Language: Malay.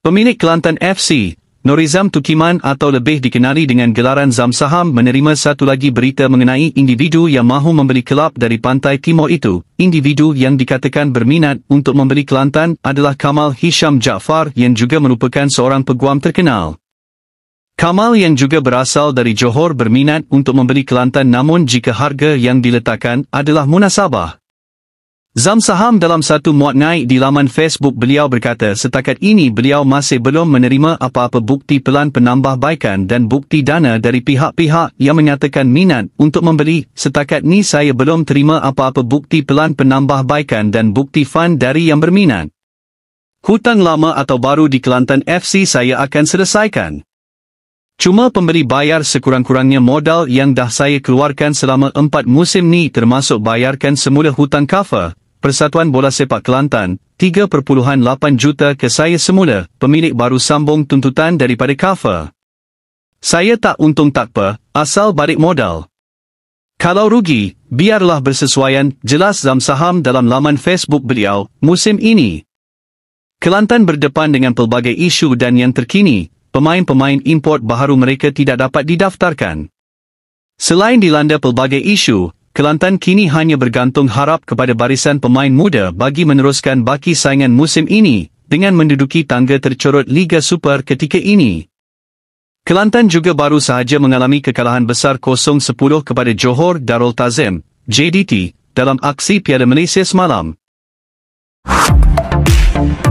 Pemilik Kelantan FC, Norizam Tukiman atau lebih dikenali dengan gelaran Zam Saham menerima satu lagi berita mengenai individu yang mahu membeli kelab dari pantai timur itu. Individu yang dikatakan berminat untuk membeli Kelantan adalah Kamal Hisham Jaafar yang juga merupakan seorang peguam terkenal. Kamal yang juga berasal dari Johor berminat untuk membeli Kelantan namun jika harga yang diletakkan adalah munasabah. Zam Saham dalam satu muat naik di laman Facebook beliau berkata setakat ini beliau masih belum menerima apa-apa bukti pelan penambahbaikan dan bukti dana dari pihak-pihak yang menyatakan minat untuk membeli. Setakat ni saya belum terima apa-apa bukti pelan penambahbaikan dan bukti fund dari yang berminat. Hutang lama atau baru di Kelantan FC saya akan selesaikan. Cuma pemberi bayar sekurang-kurangnya modal yang dah saya keluarkan selama empat musim ni termasuk bayarkan semula hutang kafa Persatuan Bola Sepak Kelantan, 3.8 juta ke saya semula, pemilik baru sambung tuntutan daripada kafa. Saya tak untung tak takpe, asal balik modal. Kalau rugi, biarlah bersesuaian, jelas zam saham dalam laman Facebook beliau, musim ini. Kelantan berdepan dengan pelbagai isu dan yang terkini, pemain-pemain import baru mereka tidak dapat didaftarkan. Selain dilanda pelbagai isu, Kelantan kini hanya bergantung harap kepada barisan pemain muda bagi meneruskan baki saingan musim ini dengan menduduki tangga tercorot Liga Super ketika ini. Kelantan juga baru sahaja mengalami kekalahan besar 0-10 kepada Johor Darul Tazim, JDT, dalam aksi Piala Malaysia semalam. Thank you.